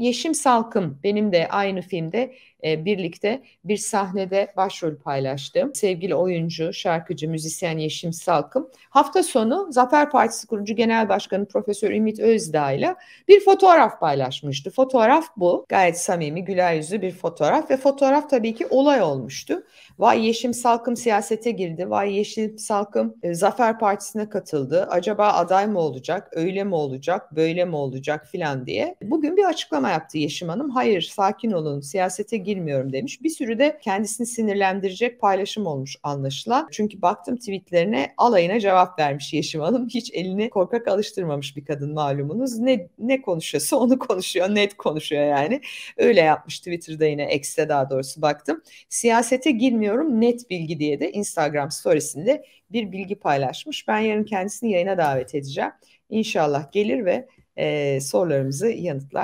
Yeşim Salkım benim de aynı filmde e, birlikte bir sahnede başrol paylaştım. Sevgili oyuncu, şarkıcı, müzisyen Yeşim Salkım hafta sonu Zafer Partisi kurucu genel başkanı Profesör Ümit Özdağ ile bir fotoğraf paylaşmıştı. Fotoğraf bu. Gayet samimi, güler yüzlü bir fotoğraf ve fotoğraf tabii ki olay olmuştu. Vay Yeşim Salkım siyasete girdi. Vay Yeşim Salkım e, Zafer Partisi'ne katıldı. Acaba aday mı olacak? Öyle mi olacak? Böyle mi olacak filan diye. Bugün bir açıklama yaptı Yeşim Hanım. Hayır sakin olun siyasete girmiyorum demiş. Bir sürü de kendisini sinirlendirecek paylaşım olmuş anlaşılan. Çünkü baktım tweetlerine alayına cevap vermiş Yeşim Hanım. Hiç elini korkak alıştırmamış bir kadın malumunuz. Ne, ne konuşuyorsa onu konuşuyor. Net konuşuyor yani. Öyle yapmış Twitter'da yine X'te daha doğrusu baktım. Siyasete girmiyorum net bilgi diye de Instagram storiesinde bir bilgi paylaşmış. Ben yarın kendisini yayına davet edeceğim. İnşallah gelir ve e, sorularımızı yanıtlar.